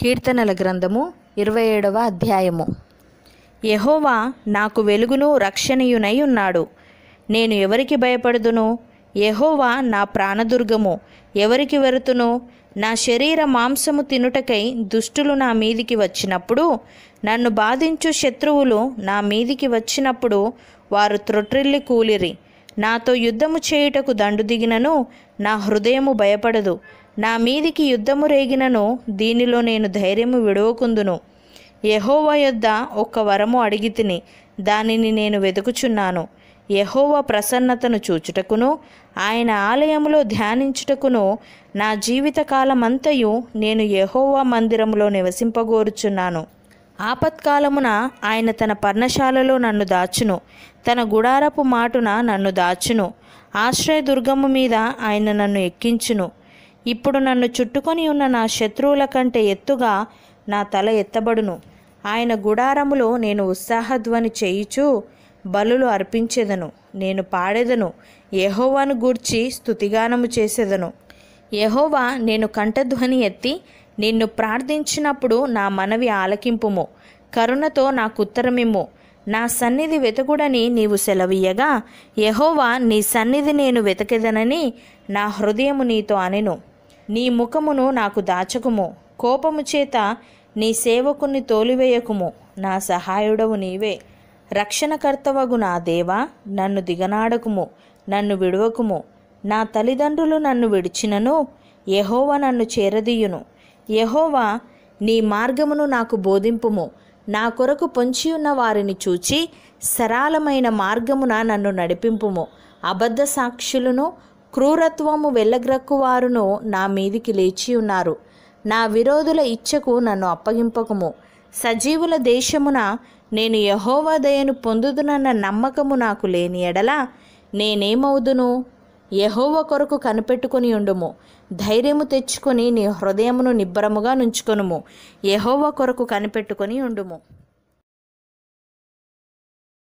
కీర్తనల గ్రంథము ఇరవై ఏడవ అధ్యాయము యహోవా నాకు వెలుగును రక్షణయునై ఉన్నాడు నేను ఎవరికి భయపడుదును యహోవా నా ప్రాణదుర్గము ఎవరికి వెరుతును నా శరీర మాంసము తినుటకై దుష్టులు నా మీదికి వచ్చినప్పుడు నన్ను బాధించు శత్రువులు నా మీదికి వచ్చినప్పుడు వారు త్రొట్రిల్లి కూలిరి నాతో యుద్ధము చేయుటకు దండు దిగినను నా హృదయము భయపడదు నా మీదికి యుద్ధము రేగినను దీనిలో నేను ధైర్యము విడవకుందును యహోవా యొద్ద ఒక్క వరము అడిగి తిని దానిని నేను వెతుకుచున్నాను యహోవా ప్రసన్నతను చూచుటకును ఆయన ఆలయంలో ధ్యానించుటకును నా జీవితకాలమంతయు నేను యహోవా మందిరంలో నివసింపగోరుచున్నాను ఆపత్కాలమున ఆయన తన పర్ణశాలలో నన్ను దాచును తన గుడారపు మాటున నన్ను దాచును ఆశ్రయదుర్గము మీద ఆయన నన్ను ఎక్కించును ఇప్పుడు నన్ను చుట్టుకొని ఉన్న నా శత్రువుల కంటే ఎత్తుగా నా తల ఎత్తబడును ఆయన గుడారములో నేను ఉత్సాహధ్వని చేయిచు బలులు అర్పించేదను నేను పాడేదను యహోవాను గూర్చి స్థుతిగానము చేసేదను యహోవా నేను కంఠధ్వని ఎత్తి నిన్ను ప్రార్థించినప్పుడు నా మనవి ఆలకింపుము కరుణతో నాకు ఉత్తరమిమ్ము నా సన్నిధి వెతకుడని నీవు సెలవీయగా యహోవా నీ సన్నిధి నేను వెతకెదనని నా హృదయము నీతో అనెను నీ ముఖమును నాకు దాచకుము కోపము చేత నీ సేవకుని తోలివేయకుము నా సహాయుడవు నీవే రక్షణకర్తవగు నా దేవా నన్ను దిగనాడకుము నన్ను విడవకుము నా తల్లిదండ్రులు నన్ను విడిచినను యహోవా నన్ను చేరదీయును యహోవా నీ మార్గమును నాకు బోధింపుము నా కొరకు పొంచి ఉన్న వారిని చూచి సరళమైన మార్గమున నన్ను నడిపింపుము అబద్ధ సాక్షులను క్రూరత్వము వెళ్ళగ్రక్కువారును నా మీదికి లేచి ఉన్నారు నా విరోధుల ఇచ్చకు నన్ను అప్పగింపకము సజీవుల దేశమున నేను యహోవాదయను పొందుదునన్న నమ్మకము నాకు లేని ఎడల నేనేమవుదును యహోవ కొరకు కనిపెట్టుకుని ఉండుము ధైర్యము తెచ్చుకొని నీ హృదయమును నిబ్బరముగా నుంచుకొనుము యహోవ కొరకు కనిపెట్టుకొని ఉండుము